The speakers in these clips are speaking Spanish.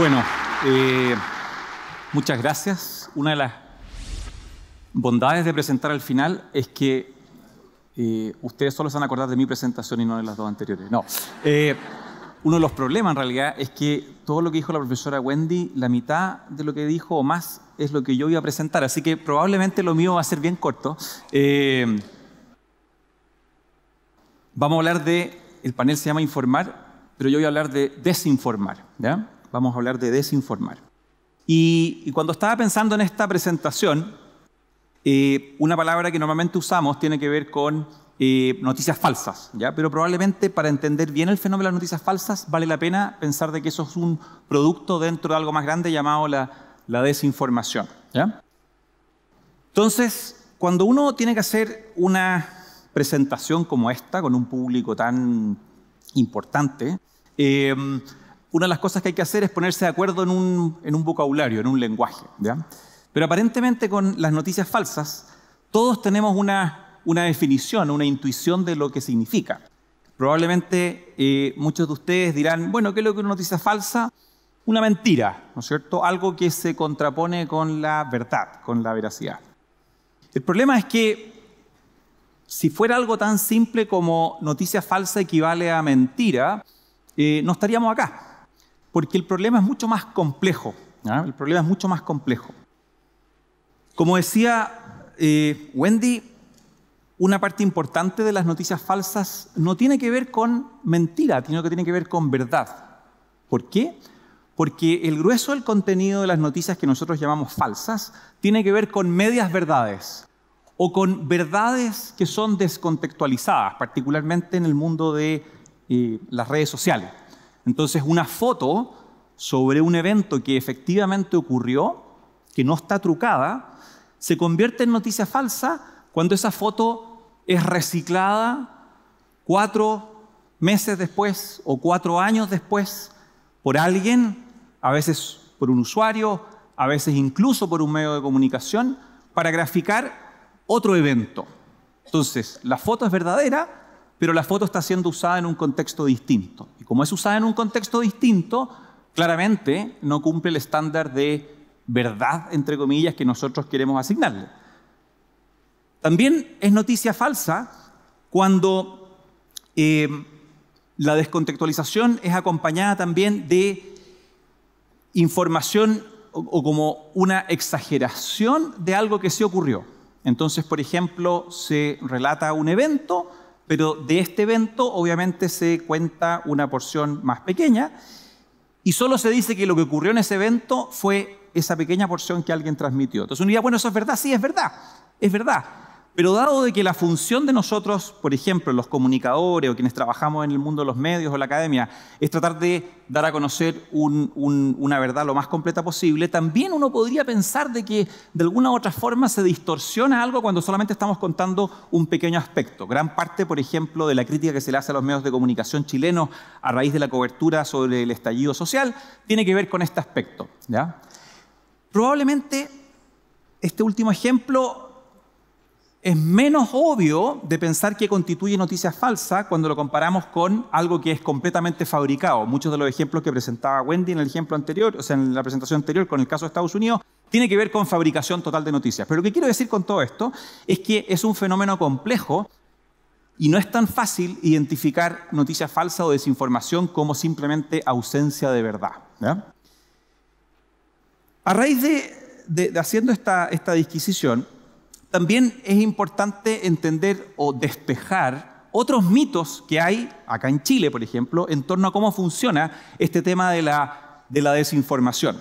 Bueno, eh, muchas gracias. Una de las bondades de presentar al final es que eh, ustedes solo se van a acordar de mi presentación y no de las dos anteriores. No. Eh, uno de los problemas en realidad es que todo lo que dijo la profesora Wendy, la mitad de lo que dijo o más es lo que yo iba a presentar, así que probablemente lo mío va a ser bien corto. vamos a hablar de, el panel se llama informar, pero yo voy a hablar de desinformar. ¿ya? Vamos a hablar de desinformar. Y, cuando estaba pensando en esta presentación, eh, una palabra que normalmente usamos tiene que ver con eh, noticias falsas, ¿ya? pero probablemente para entender bien el fenómeno de las noticias falsas vale la pena pensar de que eso es un producto dentro de algo más grande llamado la, desinformación. Entonces, cuando uno tiene que hacer una presentación como esta, con un público tan importante, eh, una de las cosas que hay que hacer es ponerse de acuerdo en un, vocabulario, en un lenguaje. ¿ya? Pero aparentemente con las noticias falsas, todos tenemos una, definición, una intuición de lo que significa. Probablemente eh, muchos de ustedes dirán, bueno, ¿qué es lo que es una noticia falsa? Una mentira, ¿no es cierto? Algo que se contrapone con la verdad, con la veracidad. El problema es que si fuera algo tan simple como noticia falsa equivale a mentira, eh, no estaríamos acá porque el problema es mucho más complejo. El problema es mucho más complejo. Como decía eh, Wendy, una parte importante de las noticias falsas no tiene que ver con mentira, sino que tiene que ver con verdad. ¿Por qué? Porque el grueso del contenido de las noticias que nosotros llamamos falsas tiene que ver con medias verdades o con verdades que son descontextualizadas, particularmente en el mundo de eh, las redes sociales. Entonces, una foto sobre un evento que efectivamente ocurrió, que no está trucada, se convierte en noticia falsa cuando esa foto es reciclada cuatro meses después o cuatro años después por alguien, a veces por un usuario, a veces incluso por un medio de comunicación, para graficar otro evento. Entonces, la foto es verdadera, pero la foto está siendo usada en un contexto distinto. Y como es usada en un contexto distinto, claramente no cumple el estándar de verdad, entre comillas, que nosotros queremos asignarle. También es noticia falsa cuando em, la descontextualización es acompañada también de información o, como una exageración de algo que se sí ocurrió. Entonces, por ejemplo, se relata un evento, pero de este evento obviamente se cuenta una porción más pequeña y solo se dice que lo que ocurrió en ese evento fue esa pequeña porción que alguien transmitió. Entonces uno diría, bueno, eso es verdad, sí, es verdad, es verdad. Pero dado de que la función de nosotros, por ejemplo, los comunicadores o quienes trabajamos en el mundo de los medios o la academia, es tratar de dar a conocer una verdad lo más completa posible, también uno podría pensar de que de alguna u otra forma se distorsiona algo cuando solamente estamos contando un pequeño aspecto. Gran parte, por ejemplo, de la crítica que se le hace a los medios de comunicación chilenos a raíz de la cobertura sobre el estallido social tiene que ver con este aspecto. Probablemente este último ejemplo es menos obvio de pensar que constituye noticia falsa cuando lo comparamos con algo que es completamente fabricado. Muchos de los ejemplos que presentaba Wendy en el ejemplo anterior, o sea, en la presentación anterior con el caso de Estados Unidos, tiene que ver con fabricación total de noticias. Pero lo que quiero decir con todo esto es que es un fenómeno complejo y no es tan fácil identificar noticia falsa o desinformación como simplemente ausencia de verdad. A raíz de, haciendo esta disquisición, también es importante entender o despejar otros mitos que hay acá en Chile, por ejemplo, en torno a cómo funciona este tema de la, desinformación.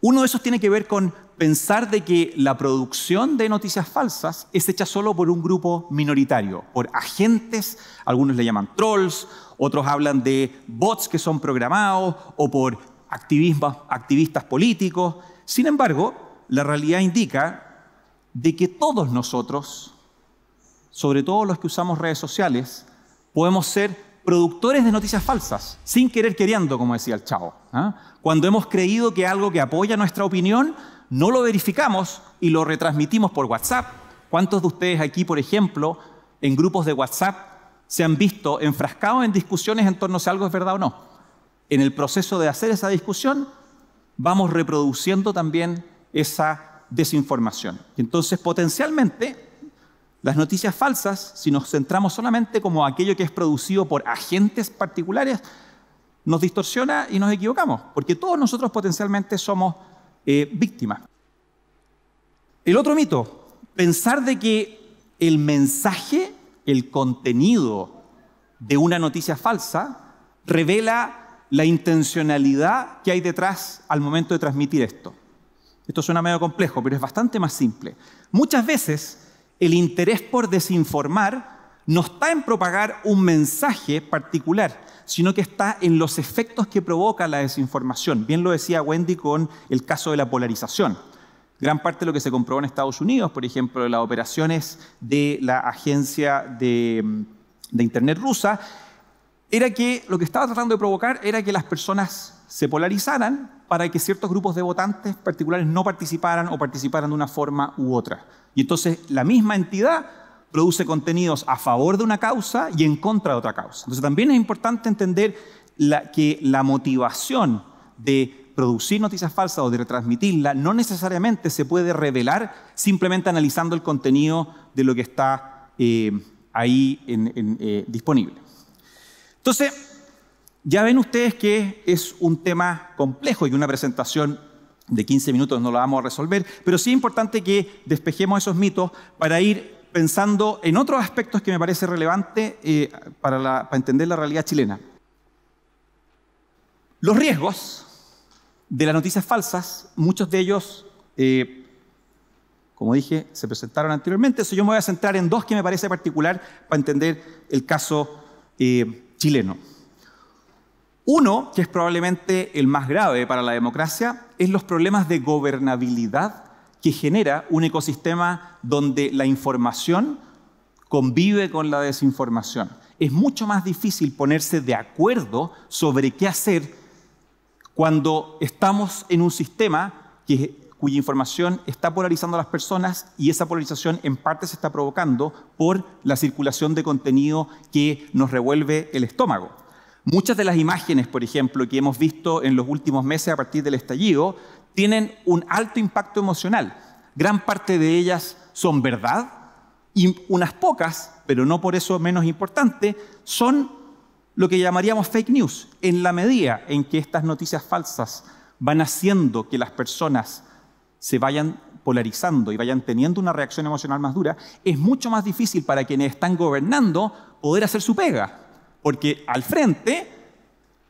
Uno de esos tiene que ver con pensar de que la producción de noticias falsas es hecha solo por un grupo minoritario, por agentes, algunos le llaman trolls, otros hablan de bots que son programados o por activistas políticos. Sin embargo, la realidad indica de que todos nosotros, sobre todo los que usamos redes sociales, podemos ser productores de noticias falsas, sin querer queriendo, como decía el chavo. ¿ah? Cuando hemos creído que algo que apoya nuestra opinión, no lo verificamos y lo retransmitimos por WhatsApp. ¿Cuántos de ustedes aquí, por ejemplo, en grupos de WhatsApp, se han visto enfrascados en discusiones en torno a si algo es verdad o no? En el proceso de hacer esa discusión, vamos reproduciendo también esa desinformación. Y entonces, potencialmente, las noticias falsas, si nos centramos solamente como aquello que es producido por agentes particulares, nos distorsiona y nos equivocamos, porque todos nosotros potencialmente somos eh, víctimas. El otro mito, pensar de que el mensaje, el contenido de una noticia falsa, revela la intencionalidad que hay detrás al momento de transmitir esto. Esto suena medio complejo, pero es bastante más simple. Muchas veces el interés por desinformar no está en propagar un mensaje particular, sino que está en los efectos que provoca la desinformación. Bien lo decía Wendy con el caso de la polarización. Gran parte de lo que se comprobó en Estados Unidos, por ejemplo, las operaciones de la agencia de Internet rusa, era que lo que estaba tratando de provocar era que las personas se polarizaran para que ciertos grupos de votantes particulares no participaran o participaran de una forma u otra. Y entonces la misma entidad produce contenidos a favor de una causa y en contra de otra causa. Entonces también es importante entender que la motivación de producir noticias falsas o de retransmitirla no necesariamente se puede revelar simplemente analizando el contenido de lo que está eh, ahí eh, disponible. Entonces, ya ven ustedes que es un tema complejo y una presentación de 15 minutos no la vamos a resolver, pero sí es importante que despejemos esos mitos para ir pensando en otros aspectos que me parece relevante eh, para, entender la realidad chilena. Los riesgos de las noticias falsas, muchos de ellos, eh, como dije, se presentaron anteriormente, eso yo me voy a centrar en dos que me parece particular para entender el caso eh, chileno. Uno, que es probablemente el más grave para la democracia, es los problemas de gobernabilidad que genera un ecosistema donde la información convive con la desinformación. Es mucho más difícil ponerse de acuerdo sobre qué hacer cuando estamos en un sistema cuya información está polarizando a las personas y esa polarización en parte se está provocando por la circulación de contenido que nos revuelve el estómago. Muchas de las imágenes, por ejemplo, que hemos visto en los últimos meses a partir del estallido, tienen un alto impacto emocional. Gran parte de ellas son verdad y unas pocas, pero no por eso menos importante, son lo que llamaríamos fake news. En la medida en que estas noticias falsas van haciendo que las personas se vayan polarizando y vayan teniendo una reacción emocional más dura, es mucho más difícil para quienes están gobernando poder hacer su pega. Porque al frente,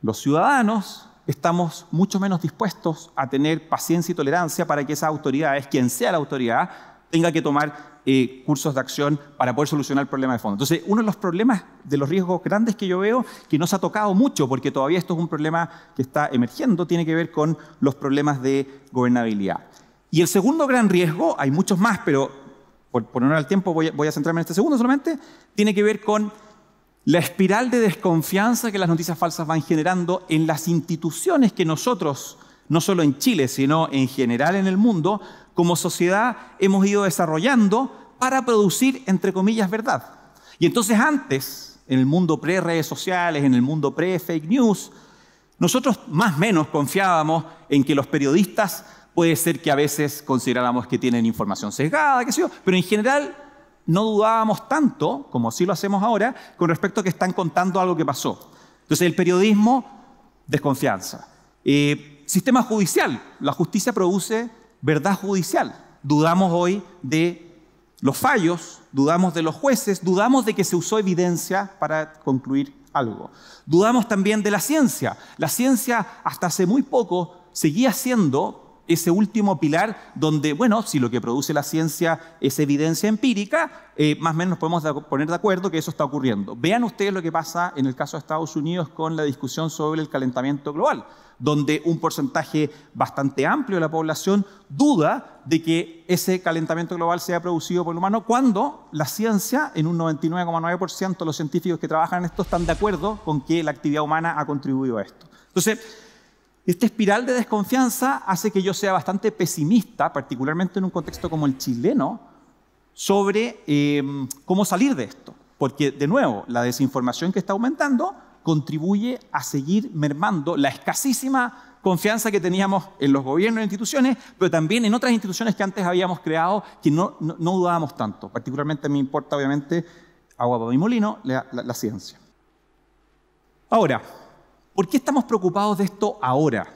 los ciudadanos estamos mucho menos dispuestos a tener paciencia y tolerancia para que esas autoridades, quien sea la autoridad, tenga que tomar eh, cursos de acción para poder solucionar el problema de fondo. Entonces, uno de los problemas, de los riesgos grandes que yo veo, que no se ha tocado mucho, porque todavía esto es un problema que está emergiendo, tiene que ver con los problemas de gobernabilidad. Y el segundo gran riesgo, hay muchos más, pero por, por honor al tiempo voy a centrarme en este segundo solamente, tiene que ver con la espiral de desconfianza que las noticias falsas van generando en las instituciones que nosotros, no solo en Chile, sino en general en el mundo, como sociedad hemos ido desarrollando para producir, entre comillas, verdad. Y entonces antes, en el mundo pre-redes sociales, en el mundo pre-fake news, nosotros más o menos confiábamos en que los periodistas puede ser que a veces considerábamos que tienen información sesgada, qué sé yo, pero en general no dudábamos tanto, como sí lo hacemos ahora, con respecto a que están contando algo que pasó. Entonces, el periodismo, desconfianza. Eh, sistema judicial, la justicia produce verdad judicial. Dudamos hoy de los fallos, dudamos de los jueces, dudamos de que se usó evidencia para concluir algo. Dudamos también de la ciencia. La ciencia hasta hace muy poco seguía siendo ese último pilar donde, bueno, si lo que produce la ciencia es evidencia empírica, eh, más o menos nos podemos poner de acuerdo que eso está ocurriendo. Vean ustedes lo que pasa en el caso de Estados Unidos con la discusión sobre el calentamiento global, donde un porcentaje bastante amplio de la población duda de que ese calentamiento global sea producido por el humano, cuando la ciencia, en un 99,9% de los científicos que trabajan en esto están de acuerdo con que la actividad humana ha contribuido a esto. Entonces, esta espiral de desconfianza hace que yo sea bastante pesimista, particularmente en un contexto como el chileno, sobre em, cómo salir de esto. Porque, de nuevo, la desinformación que está aumentando contribuye a seguir mermando la escasísima confianza que teníamos en los gobiernos e instituciones, pero también en otras instituciones que antes habíamos creado que no, no, dudábamos tanto. Particularmente me importa, obviamente, agua para mi molino, la, la ciencia. Ahora, ¿Por qué estamos preocupados de esto ahora?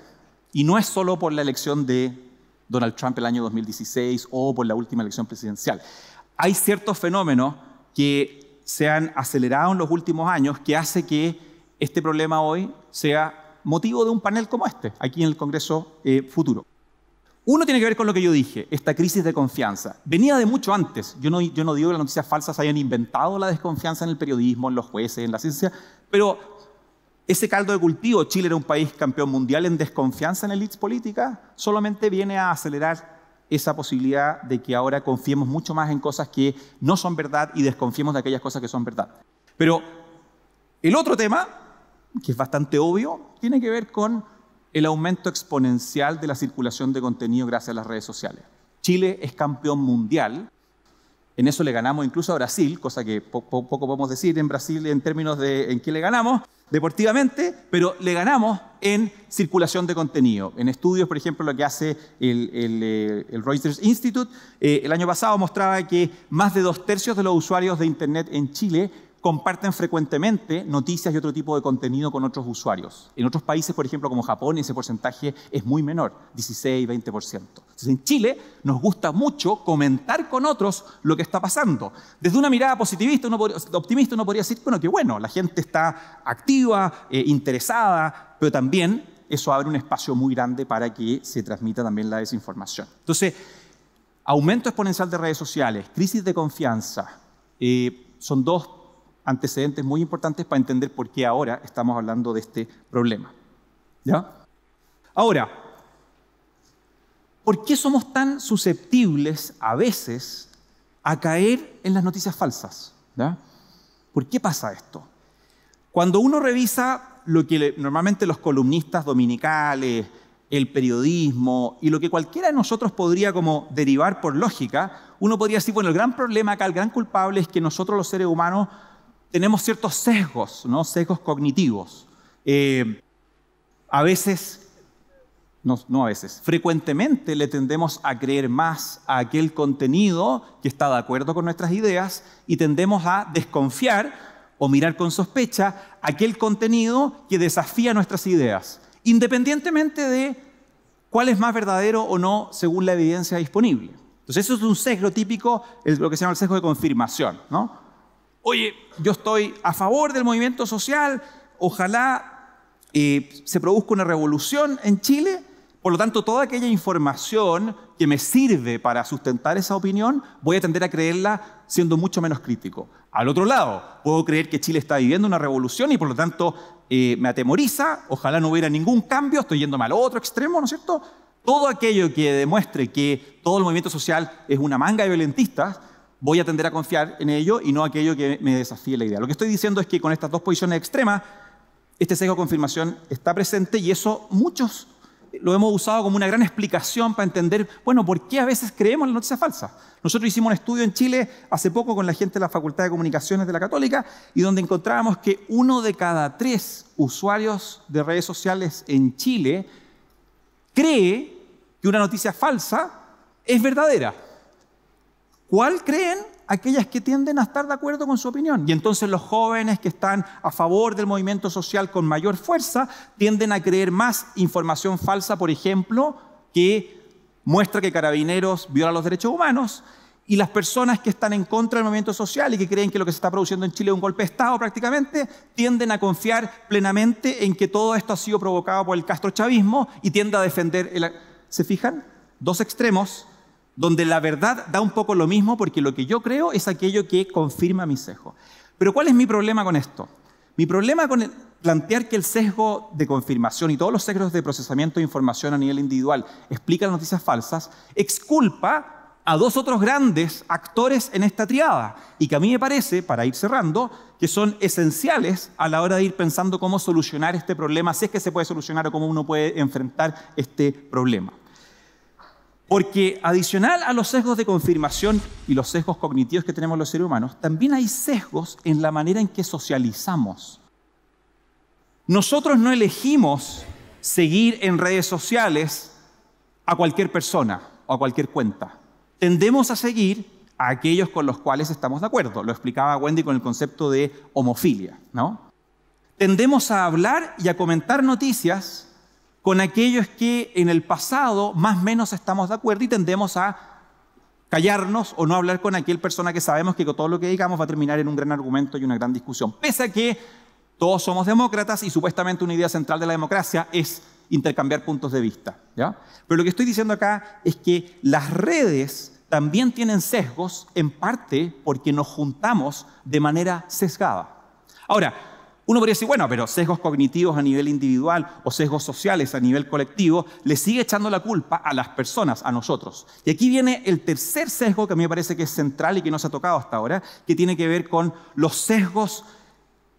Y no es solo por la elección de Donald Trump el año 2016 o por la última elección presidencial. Hay ciertos fenómenos que se han acelerado en los últimos años que hace que este problema hoy sea motivo de un panel como este, aquí en el Congreso eh, futuro. Uno tiene que ver con lo que yo dije, esta crisis de confianza. Venía de mucho antes. Yo no, yo no digo que las noticias falsas hayan inventado la desconfianza en el periodismo, en los jueces, en la ciencia, pero ese caldo de cultivo, Chile era un país campeón mundial en desconfianza en elites políticas, solamente viene a acelerar esa posibilidad de que ahora confiemos mucho más en cosas que no son verdad y desconfiemos de aquellas cosas que son verdad. Pero el otro tema, que es bastante obvio, tiene que ver con el aumento exponencial de la circulación de contenido gracias a las redes sociales. Chile es campeón mundial en eso le ganamos incluso a Brasil, cosa que poco podemos decir en Brasil en términos de en qué le ganamos, deportivamente, pero le ganamos en circulación de contenido. En estudios, por ejemplo, lo que hace el, eh, Reuters Institute, eh, el año pasado mostraba que más de dos tercios de los usuarios de Internet en Chile comparten frecuentemente noticias y otro tipo de contenido con otros usuarios. En otros países, por ejemplo, como Japón, ese porcentaje es muy menor, 16, 20%. Entonces, en Chile nos gusta mucho comentar con otros lo que está pasando. Desde una mirada positivista, uno optimista, uno podría decir, bueno, que bueno, la gente está activa, eh, interesada, pero también eso abre un espacio muy grande para que se transmita también la desinformación. Entonces, aumento exponencial de redes sociales, crisis de confianza, eh, son dos antecedentes muy importantes para entender por qué ahora estamos hablando de este problema. Ahora, ¿por qué somos tan susceptibles a veces a caer en las noticias falsas? ¿Por qué pasa esto? Cuando uno revisa lo que normalmente los columnistas dominicales, el periodismo y lo que cualquiera de nosotros podría como derivar por lógica, uno podría decir, bueno, el gran problema acá, el gran culpable es que nosotros los seres humanos tenemos ciertos sesgos, ¿no? sesgos cognitivos. Eh, a veces, no, a veces, frecuentemente le tendemos a creer más a aquel contenido que está de acuerdo con nuestras ideas y tendemos a desconfiar o mirar con sospecha aquel contenido que desafía nuestras ideas, independientemente de cuál es más verdadero o no según la evidencia disponible. Entonces, eso es un sesgo típico, lo que se llama el sesgo de confirmación, ¿no? oye, yo estoy a favor del movimiento social, ojalá eh, se produzca una revolución en Chile, por lo tanto, toda aquella información que me sirve para sustentar esa opinión, voy a tender a creerla siendo mucho menos crítico. Al otro lado, puedo creer que Chile está viviendo una revolución y por lo tanto eh, me atemoriza, ojalá no hubiera ningún cambio, estoy yéndome al otro extremo, ¿no es cierto? Todo aquello que demuestre que todo el movimiento social es una manga de violentistas, voy a tender a confiar en ello y no aquello que me desafíe la idea. Lo que estoy diciendo es que con estas dos posiciones extremas, este sesgo de confirmación está presente y eso muchos lo hemos usado como una gran explicación para entender, bueno, por qué a veces creemos la noticia falsa? Nosotros hicimos un estudio en Chile hace poco con la gente de la Facultad de Comunicaciones de la Católica y donde encontrábamos que uno de cada tres usuarios de redes sociales en Chile cree que una noticia falsa es verdadera. ¿Cuál creen? Aquellas que tienden a estar de acuerdo con su opinión. Y entonces los jóvenes que están a favor del movimiento social con mayor fuerza tienden a creer más información falsa, por ejemplo, que muestra que carabineros violan los derechos humanos. Y las personas que están en contra del movimiento social y que creen que lo que se está produciendo en Chile es un golpe de Estado prácticamente, tienden a confiar plenamente en que todo esto ha sido provocado por el castrochavismo y tienden a defender ¿Se fijan? Dos extremos donde la verdad da un poco lo mismo porque lo que yo creo es aquello que confirma mi sesgo. Pero ¿cuál es mi problema con esto? Mi problema con plantear que el sesgo de confirmación y todos los sesgos de procesamiento de información a nivel individual explican noticias falsas, exculpa a dos otros grandes actores en esta triada y que a mí me parece, para ir cerrando, que son esenciales a la hora de ir pensando cómo solucionar este problema, si es que se puede solucionar o cómo uno puede enfrentar este problema. Porque adicional a los sesgos de confirmación y los sesgos cognitivos que tenemos los seres humanos, también hay sesgos en la manera en que socializamos. Nosotros no elegimos seguir en redes sociales a cualquier persona o a cualquier cuenta. Tendemos a seguir a aquellos con los cuales estamos de acuerdo. Lo explicaba Wendy con el concepto de homofilia, ¿no? Tendemos a hablar y a comentar noticias con aquellos que en el pasado más o menos estamos de acuerdo y tendemos a callarnos o no hablar con aquella persona que sabemos que con todo lo que digamos va a terminar en un gran argumento y una gran discusión. Pese a que todos somos demócratas y supuestamente una idea central de la democracia es intercambiar puntos de vista. ¿ya? Pero lo que estoy diciendo acá es que las redes también tienen sesgos, en parte porque nos juntamos de manera sesgada. Ahora, uno podría decir, bueno, pero sesgos cognitivos a nivel individual o sesgos sociales a nivel colectivo le sigue echando la culpa a las personas, a nosotros. Y aquí viene el tercer sesgo que a mí me parece que es central y que no se ha tocado hasta ahora, que tiene que ver con los sesgos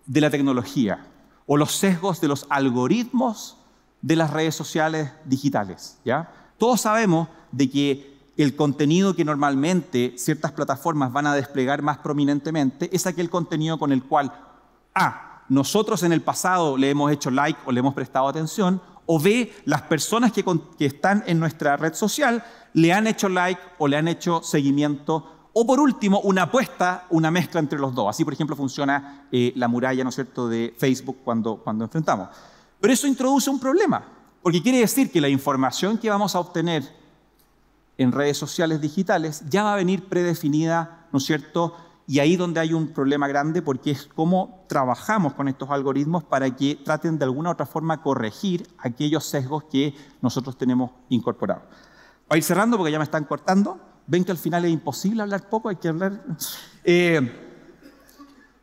de la tecnología o los sesgos de los algoritmos de las redes sociales digitales. ¿ya? Todos sabemos de que el contenido que normalmente ciertas plataformas van a desplegar más prominentemente es aquel contenido con el cual A, nosotros en el pasado le hemos hecho like o le hemos prestado atención, o ve las personas que, están en nuestra red social le han hecho like o le han hecho seguimiento o por último, una apuesta, una mezcla entre los dos. Así, por ejemplo, funciona eh, la muralla, ¿no es cierto?, de Facebook cuando, cuando enfrentamos. Pero eso introduce un problema, porque quiere decir que la información que vamos a obtener en redes sociales digitales ya va a venir predefinida, ¿no es cierto?, y ahí donde hay un problema grande porque es cómo trabajamos con estos algoritmos para que traten de alguna u otra forma corregir aquellos sesgos que nosotros tenemos incorporados. a ir cerrando, porque ya me están cortando, ven que al final es imposible hablar poco, hay que hablar... Eh,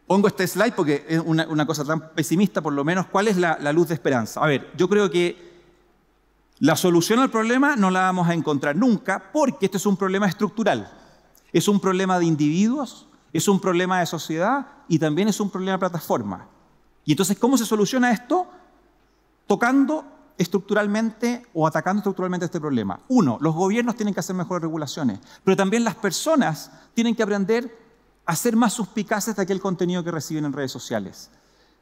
pongo este slide porque es una, cosa tan pesimista, por lo menos, ¿cuál es la, la luz de esperanza? A ver, yo creo que la solución al problema no la vamos a encontrar nunca porque este es un problema estructural. Es un problema de individuos es un problema de sociedad y también es un problema de plataforma. Y entonces, ¿cómo se soluciona esto? Tocando estructuralmente o atacando estructuralmente este problema. Uno, los gobiernos tienen que hacer mejores regulaciones, pero también las personas tienen que aprender a ser más suspicaces de aquel contenido que reciben en redes sociales.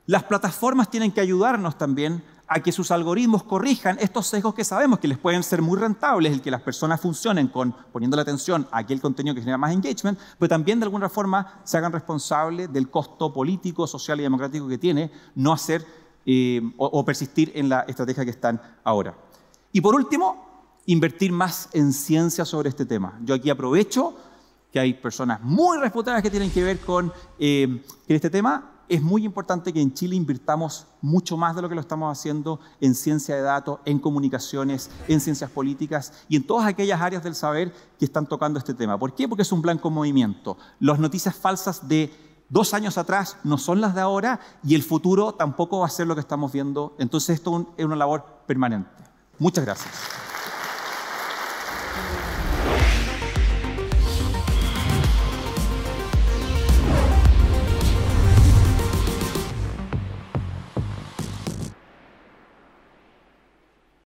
Las plataformas tienen que ayudarnos también a que sus algoritmos corrijan estos sesgos que sabemos que les pueden ser muy rentables, el que las personas funcionen con poniendo la atención a aquel contenido que genera más engagement, pero también de alguna forma se hagan responsables del costo político, social y democrático que tiene no hacer eh, o, persistir en la estrategia que están ahora. Y por último, invertir más en ciencia sobre este tema. Yo aquí aprovecho que hay personas muy respetadas que tienen que ver con eh, este tema es muy importante que en Chile invirtamos mucho más de lo que lo estamos haciendo en ciencia de datos, en comunicaciones, en ciencias políticas y en todas aquellas áreas del saber que están tocando este tema. ¿Por qué? Porque es un blanco movimiento. Las noticias falsas de dos años atrás no son las de ahora y el futuro tampoco va a ser lo que estamos viendo. Entonces esto es una labor permanente. Muchas gracias.